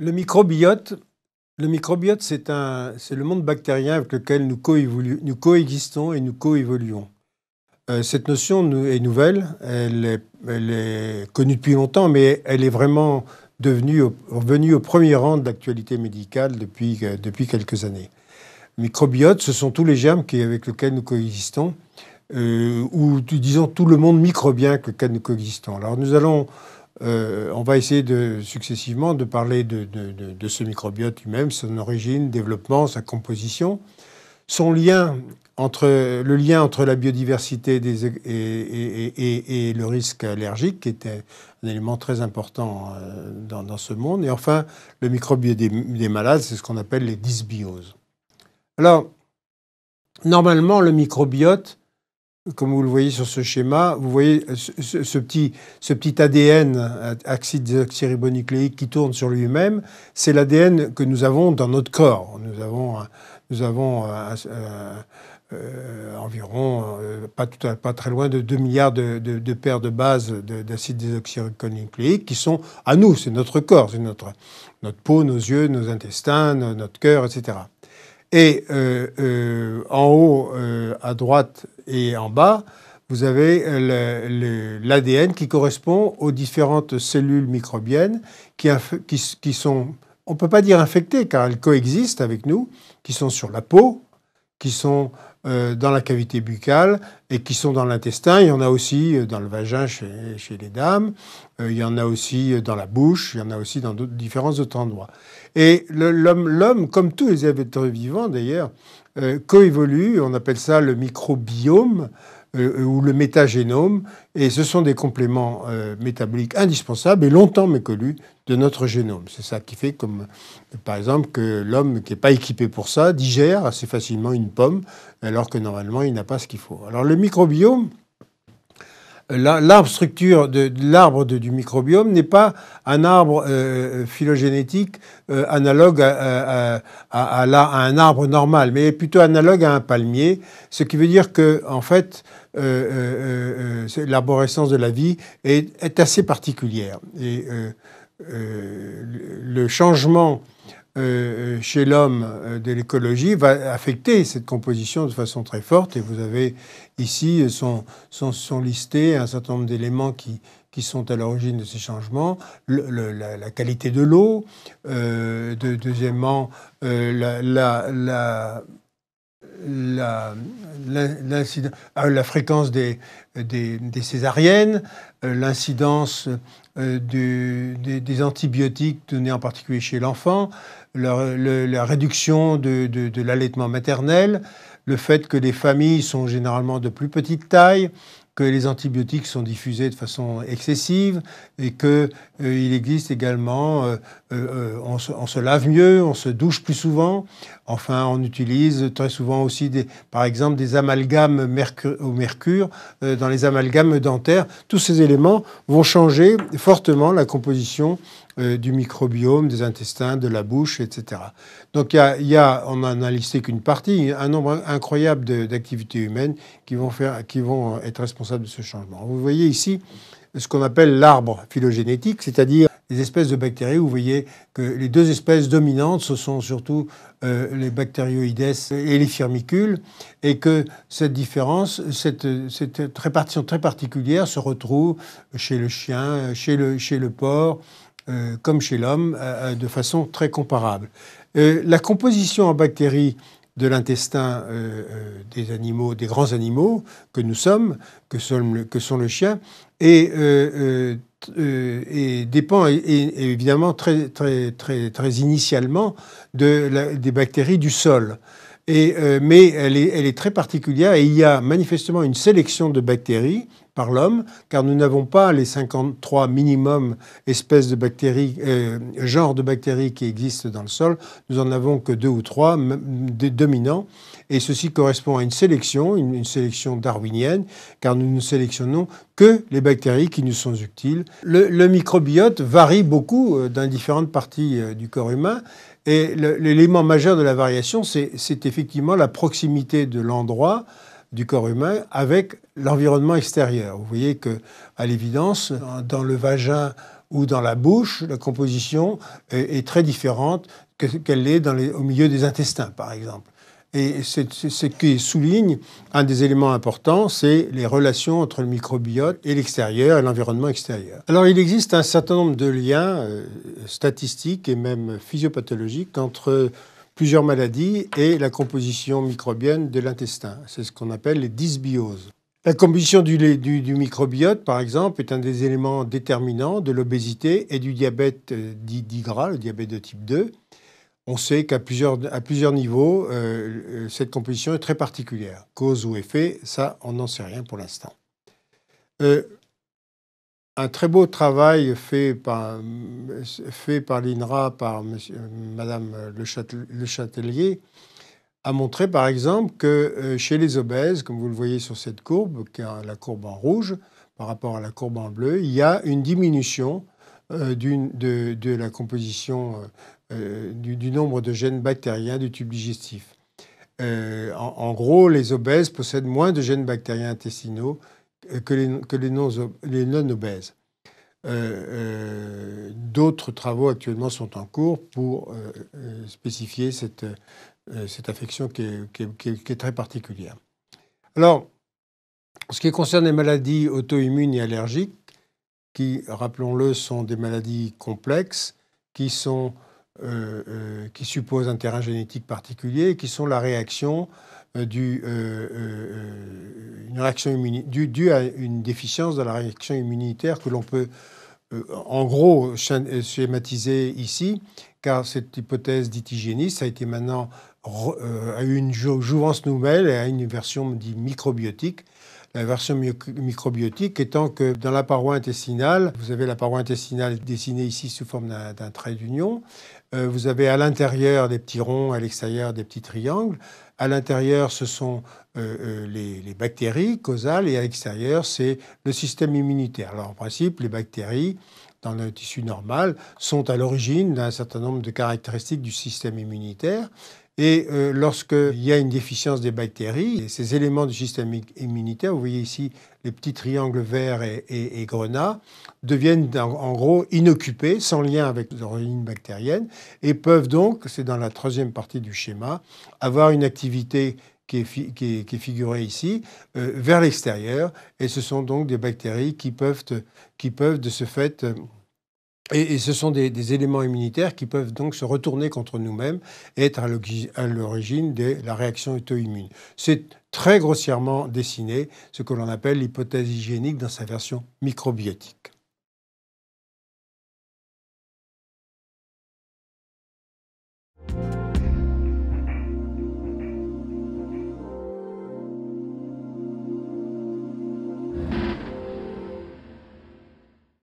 Le microbiote, le microbiote c'est, un, c'est le monde bactérien avec lequel nous, nous coexistons et nous coévoluons. Euh, cette notion est nouvelle, elle est, connue depuis longtemps, mais elle est vraiment devenue, revenue au premier rang de l'actualité médicale depuis, euh, depuis quelques années. Microbiote, ce sont tous les germes qui, avec lesquels nous coexistons, euh, ou disons tout le monde microbien avec lequel nous coexistons. Alors nous allons euh, on va essayer de, successivement de parler de, ce microbiote lui-même, son origine, développement, sa composition, son lien entre le lien entre la biodiversité et, le risque allergique, qui était un, élément très important euh, dans, ce monde, et enfin le microbiote des, des malades, c'est ce qu'on appelle les dysbioses. Alors, normalement, le microbiote comme vous le voyez sur ce schéma, vous voyez ce, petit, ce petit ADN, acide désoxyribonucléique, qui tourne sur lui-même, c'est l'ADN que nous avons dans notre corps. Nous avons, nous avons euh, environ, euh, pas, tout, pas, très loin de 2 milliards de, de paires de bases d'acide désoxyribonucléiques qui sont à nous, c'est notre corps, c'est notre, notre peau, nos yeux, nos intestins, notre cœur, etc. Et euh, euh, en haut, euh, à droite et en bas, vous avez l'ADN qui correspond aux différentes cellules microbiennes qui sont, on ne peut pas dire infectées car elles coexistent avec nous, qui sont sur la peau, qui sont euh, dans la cavité buccale et qui sont dans l'intestin. Il y en a aussi euh, dans le vagin chez, les dames, euh, il y en a aussi dans la bouche, il y en a aussi dans d'autres, différents autres endroits. Et l'homme, comme tous les êtres vivants d'ailleurs, coévolue, on appelle ça le microbiome, euh, euh, ou le métagénome, et ce sont des compléments euh, métaboliques indispensables et longtemps méconnus de notre génome. C'est ça qui fait, comme par exemple, que l'homme qui n'est pas équipé pour ça digère assez facilement une pomme, alors que normalement il n'a pas ce qu'il faut. Alors le microbiome, l'arbre structure de, l'arbre du microbiome n'est pas un arbre phylogénétique analogue à, à, un arbre normal, mais plutôt analogue à un palmier, ce qui veut dire que en fait euh, euh, euh, euh, l'arborescence de la vie est, est assez particulière. Et le changement chez l'homme de l'écologie va affecter cette composition de façon très forte. Et vous avez ici, sont, sont, listés un certain nombre d'éléments qui, qui sont à l'origine de ces changements, la, qualité de l'eau, deuxièmement la, la, la, euh, la, fréquence des, des, césariennes, euh, l'incidence euh, des, antibiotiques donnés en particulier chez l'enfant, la, réduction de, de l'allaitement maternel, le fait que les familles sont généralement de plus petite taille, les antibiotiques sont diffusés de façon excessive et qu'il euh, il existe également, euh, euh, on, se, lave mieux, on se douche plus souvent. Enfin, on utilise très souvent aussi, des, par exemple, des amalgames au mercure dans les amalgames dentaires. Tous ces éléments vont changer fortement la composition euh, du microbiome, des intestins, de la bouche, etc. Donc il y a, on n'en a listé qu'une partie, un nombre incroyable d'activités humaines qui vont, faire, qui vont être responsables de ce changement. Vous voyez ici ce qu'on appelle l'arbre phylogénétique, c'est-à-dire les espèces de bactéries. Vous voyez que les deux espèces dominantes, ce sont surtout euh, les bactérioïdes et les firmicules, et que cette différence, cette, cette répartition très particulière se retrouve chez le chien, chez le, chez le porc, euh, comme chez l'homme, euh, euh, de façon très comparable. la composition en bactéries de l'intestin des animaux, des grands animaux que nous sommes, que sont le, que chien, dépend évidemment très, initialement des bactéries du sol. mais elle est, très particulière et il y a manifestement une sélection de bactéries par l'homme, car nous n'avons pas les 53 minimum espèces de bactéries, euh, genres de bactéries qui existent dans le sol. Nous en avons que deux ou trois dominants. Et ceci correspond à une sélection, une, sélection darwinienne, car nous ne sélectionnons que les bactéries qui nous sont utiles. Le, le microbiote varie beaucoup euh, dans différentes parties euh, du corps humain. Et l'élément majeur de la variation, c'est effectivement la proximité de l'endroit du corps humain avec l'environnement extérieur. Vous voyez que, à l'évidence, dans le vagin ou dans la bouche, la composition est, très différente qu'elle l'est au milieu des intestins, par exemple. Et c'est ce qui souligne un des éléments importants, c'est les relations entre le microbiote et l'extérieur et l'environnement extérieur. Alors il existe un certain nombre de liens euh, statistiques et même physiopathologiques entre plusieurs maladies et la composition microbienne de l'intestin. C'est ce qu'on appelle les dysbioses. La composition du, microbiote, par exemple, est un des éléments déterminants de l'obésité et du diabète euh, dit, le diabète de type 2. On sait qu'à plusieurs, à plusieurs niveaux, euh, euh, cette composition est très particulière. Cause ou effet, ça, on n'en sait rien pour l'instant un très beau travail fait par, l'INRA, par Madame Le, Chatelier, a montré par exemple que euh, chez les obèses, comme vous le voyez sur cette courbe, la courbe en rouge par rapport à la courbe en bleu, il y a une diminution euh, de, la composition euh, du, nombre de gènes bactériens du tube digestif. en, gros, les obèses possèdent moins de gènes bactériens intestinaux que les, non, obèses euh, euh, D'autres travaux actuellement sont en cours pour euh, spécifier cette, affection qui est, très particulière. Alors, ce qui concerne les maladies auto-immunes et allergiques, qui, rappelons-le, sont des maladies complexes, qui, sont, qui supposent un terrain génétique particulier, et qui sont la réaction euh, du, euh, euh, réaction due, à une déficience de la réaction immunitaire que l'on peut en gros schématiser ici, car cette hypothèse d'hygiéniste a été maintenant à une jouvence nouvelle et a une version microbiotique la version microbiotique étant que dans la paroi intestinale, vous avez la paroi intestinale dessinée ici sous forme d'un trait d'union, euh, vous avez à l'intérieur des petits ronds, à l'extérieur des petits triangles, à l'intérieur ce sont euh, euh, les, les, bactéries causales et à l'extérieur c'est le système immunitaire. Alors en principe, les bactéries dans le tissu normal sont à l'origine d'un certain nombre de caractéristiques du système immunitaire. Et euh, lorsqu'il y a une déficience des bactéries, ces éléments du système immunitaire, vous voyez ici les petits triangles verts et, grenats, deviennent en, gros inoccupés, sans lien avec l'origine bactériennes, et peuvent donc, c'est dans la troisième partie du schéma, avoir une activité qui est, figurée ici, euh, vers l'extérieur, et ce sont donc des bactéries qui peuvent, qui peuvent de ce fait... Euh, et, ce sont des, des, éléments immunitaires qui peuvent donc se retourner contre nous-mêmes et être à l'origine de la réaction auto-immune. C'est très grossièrement dessiné ce que l'on appelle l'hypothèse hygiénique dans sa version microbiotique.